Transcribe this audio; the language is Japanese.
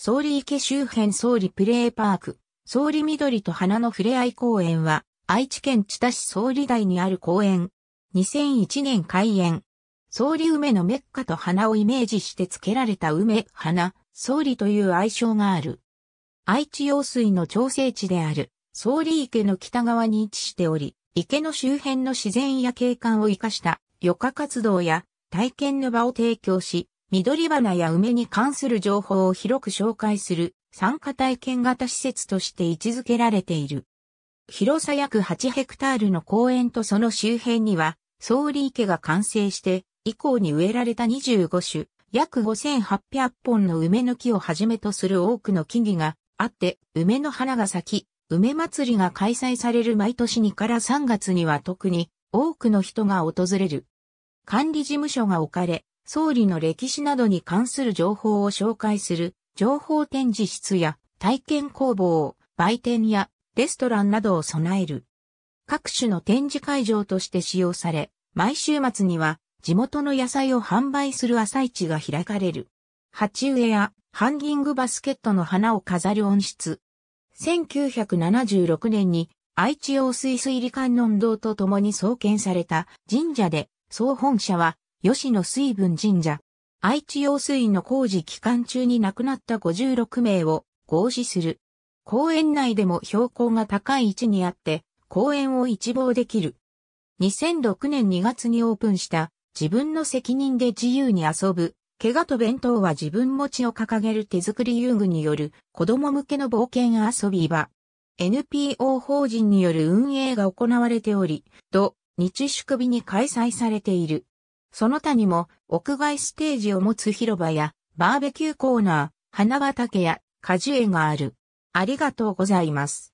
総理池周辺総理プレイパーク、総理緑と花のふれあい公園は、愛知県知多市総理台にある公園。2001年開園。総理梅のメッカと花をイメージして付けられた梅、花、総理という愛称がある。愛知用水の調整地である、総理池の北側に位置しており、池の周辺の自然や景観を生かした、余暇活動や体験の場を提供し、緑花や梅に関する情報を広く紹介する参加体験型施設として位置づけられている。広さ約8ヘクタールの公園とその周辺には、総理池が完成して以降に植えられた25種、約5800本の梅の木をはじめとする多くの木々があって、梅の花が咲き、梅祭りが開催される毎年2から3月には特に多くの人が訪れる。管理事務所が置かれ、総理の歴史などに関する情報を紹介する情報展示室や体験工房、売店やレストランなどを備える。各種の展示会場として使用され、毎週末には地元の野菜を販売する朝市が開かれる。鉢植えやハンギングバスケットの花を飾る温室。1976年に愛知用水水利観音堂と共に創建された神社で総本社は吉野水分神社、愛知用水の工事期間中に亡くなった56名を合祀する。公園内でも標高が高い位置にあって、公園を一望できる。2006年2月にオープンした、自分の責任で自由に遊ぶ、怪我と弁当は自分持ちを掲げる手作り遊具による子供向けの冒険遊び場。NPO 法人による運営が行われており、土、日祝日に開催されている。その他にも屋外ステージを持つ広場やバーベキューコーナー、花畑や果樹園がある。ありがとうございます。